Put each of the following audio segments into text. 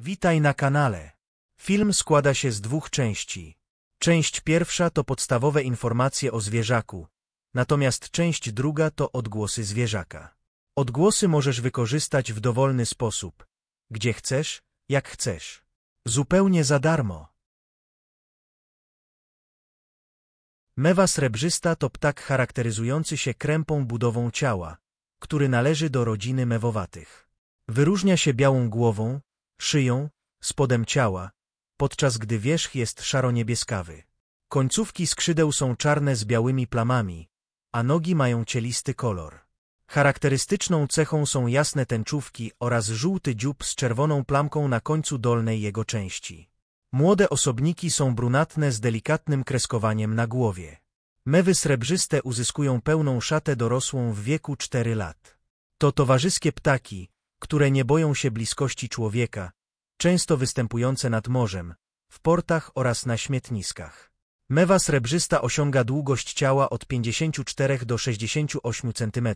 Witaj na kanale. Film składa się z dwóch części. Część pierwsza to podstawowe informacje o zwierzaku, natomiast część druga to odgłosy zwierzaka. Odgłosy możesz wykorzystać w dowolny sposób, gdzie chcesz, jak chcesz. Zupełnie za darmo. Mewa srebrzysta to ptak charakteryzujący się krępą budową ciała, który należy do rodziny mewowatych. Wyróżnia się białą głową, szyją, spodem ciała, podczas gdy wierzch jest szaro-niebieskawy. Końcówki skrzydeł są czarne z białymi plamami, a nogi mają cielisty kolor. Charakterystyczną cechą są jasne tęczówki oraz żółty dziób z czerwoną plamką na końcu dolnej jego części. Młode osobniki są brunatne z delikatnym kreskowaniem na głowie. Mewy srebrzyste uzyskują pełną szatę dorosłą w wieku 4 lat. To towarzyskie ptaki, które nie boją się bliskości człowieka, często występujące nad morzem, w portach oraz na śmietniskach. Mewa srebrzysta osiąga długość ciała od 54 do 68 cm,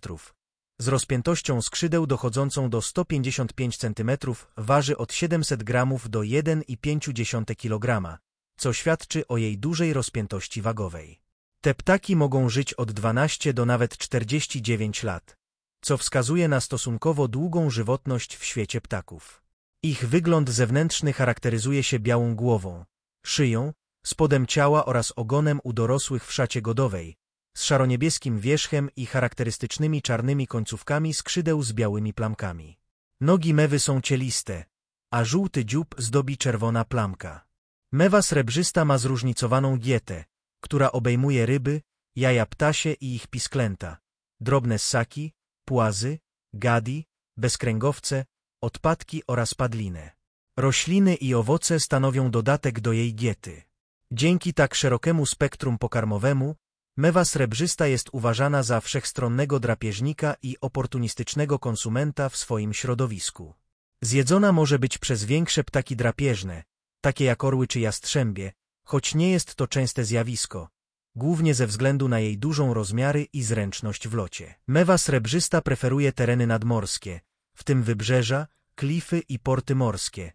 z rozpiętością skrzydeł dochodzącą do 155 cm, waży od 700 g do 1,5 kg, co świadczy o jej dużej rozpiętości wagowej. Te ptaki mogą żyć od 12 do nawet 49 lat co wskazuje na stosunkowo długą żywotność w świecie ptaków. Ich wygląd zewnętrzny charakteryzuje się białą głową, szyją, spodem ciała oraz ogonem u dorosłych w szacie godowej, z szaroniebieskim wierzchem i charakterystycznymi czarnymi końcówkami skrzydeł z białymi plamkami. Nogi mewy są cieliste, a żółty dziób zdobi czerwona plamka. Mewa srebrzysta ma zróżnicowaną dietę, która obejmuje ryby, jaja ptasie i ich pisklęta, drobne ssaki, płazy, gadi, bezkręgowce, odpadki oraz padliny. Rośliny i owoce stanowią dodatek do jej diety. Dzięki tak szerokiemu spektrum pokarmowemu, mewa srebrzysta jest uważana za wszechstronnego drapieżnika i oportunistycznego konsumenta w swoim środowisku. Zjedzona może być przez większe ptaki drapieżne, takie jak orły czy jastrzębie, choć nie jest to częste zjawisko, głównie ze względu na jej dużą rozmiary i zręczność w locie. Mewa srebrzysta preferuje tereny nadmorskie, w tym wybrzeża, klify i porty morskie,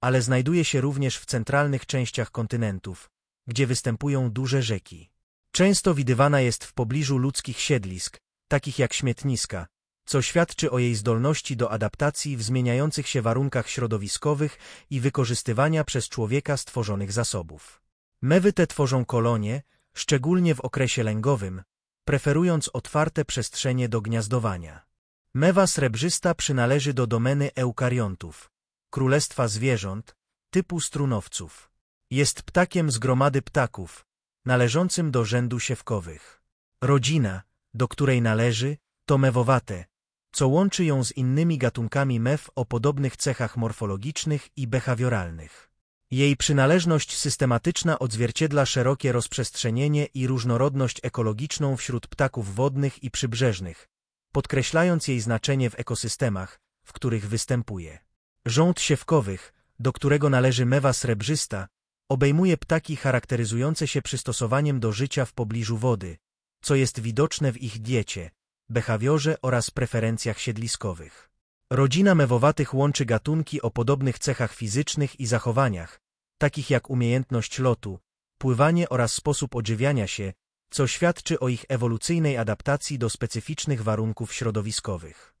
ale znajduje się również w centralnych częściach kontynentów, gdzie występują duże rzeki. Często widywana jest w pobliżu ludzkich siedlisk, takich jak śmietniska, co świadczy o jej zdolności do adaptacji w zmieniających się warunkach środowiskowych i wykorzystywania przez człowieka stworzonych zasobów. Mewy te tworzą kolonie, szczególnie w okresie lęgowym, preferując otwarte przestrzenie do gniazdowania. Mewa srebrzysta przynależy do domeny eukariontów, królestwa zwierząt, typu strunowców. Jest ptakiem z gromady ptaków, należącym do rzędu siewkowych. Rodzina, do której należy, to mewowate, co łączy ją z innymi gatunkami mew o podobnych cechach morfologicznych i behawioralnych. Jej przynależność systematyczna odzwierciedla szerokie rozprzestrzenienie i różnorodność ekologiczną wśród ptaków wodnych i przybrzeżnych, podkreślając jej znaczenie w ekosystemach, w których występuje. Rząd siewkowych, do którego należy mewa srebrzysta, obejmuje ptaki charakteryzujące się przystosowaniem do życia w pobliżu wody, co jest widoczne w ich diecie, behawiorze oraz preferencjach siedliskowych. Rodzina mewowatych łączy gatunki o podobnych cechach fizycznych i zachowaniach, takich jak umiejętność lotu, pływanie oraz sposób odżywiania się, co świadczy o ich ewolucyjnej adaptacji do specyficznych warunków środowiskowych.